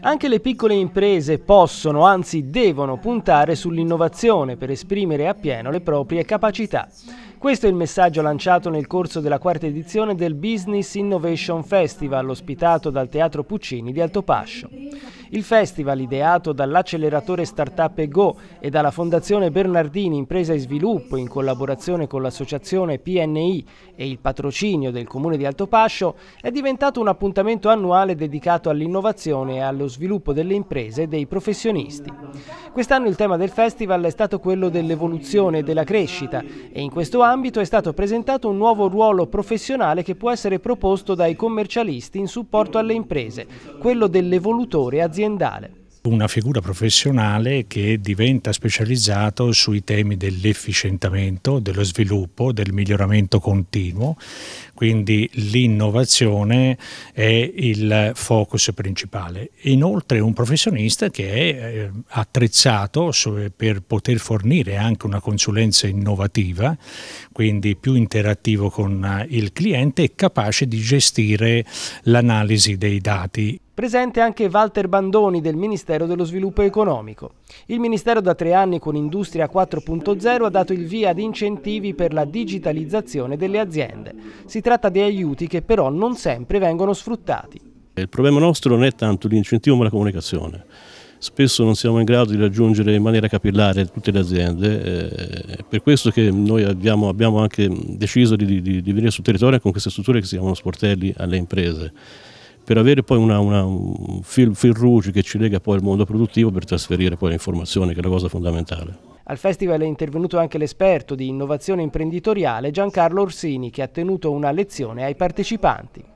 Anche le piccole imprese possono, anzi devono, puntare sull'innovazione per esprimere appieno le proprie capacità. Questo è il messaggio lanciato nel corso della quarta edizione del Business Innovation Festival, ospitato dal Teatro Puccini di Altopascio. Il festival, ideato dall'acceleratore Startup Go e dalla Fondazione Bernardini Impresa e Sviluppo in collaborazione con l'associazione PNI e il patrocinio del Comune di Altopascio, è diventato un appuntamento annuale dedicato all'innovazione e allo sviluppo delle imprese e dei professionisti. Quest'anno il tema del festival è stato quello dell'evoluzione e della crescita e in questo ambito è stato presentato un nuovo ruolo professionale che può essere proposto dai commercialisti in supporto alle imprese, quello dell'evolutore aziendale aziendale una figura professionale che diventa specializzato sui temi dell'efficientamento, dello sviluppo, del miglioramento continuo, quindi l'innovazione è il focus principale. Inoltre un professionista che è eh, attrezzato per poter fornire anche una consulenza innovativa, quindi più interattivo con eh, il cliente e capace di gestire l'analisi dei dati. Presente anche Walter Bandoni del Ministero dello Sviluppo Economico. Il Ministero da tre anni con Industria 4.0 ha dato il via ad incentivi per la digitalizzazione delle aziende. Si tratta di aiuti che però non sempre vengono sfruttati. Il problema nostro non è tanto l'incentivo ma la comunicazione. Spesso non siamo in grado di raggiungere in maniera capillare tutte le aziende, eh, è per questo che noi abbiamo, abbiamo anche deciso di, di, di venire sul territorio con queste strutture che si chiamano sportelli alle imprese per avere poi una, una, un fil, fil rouge che ci lega poi al mondo produttivo per trasferire poi le informazioni, che è la cosa fondamentale. Al festival è intervenuto anche l'esperto di innovazione imprenditoriale Giancarlo Orsini che ha tenuto una lezione ai partecipanti.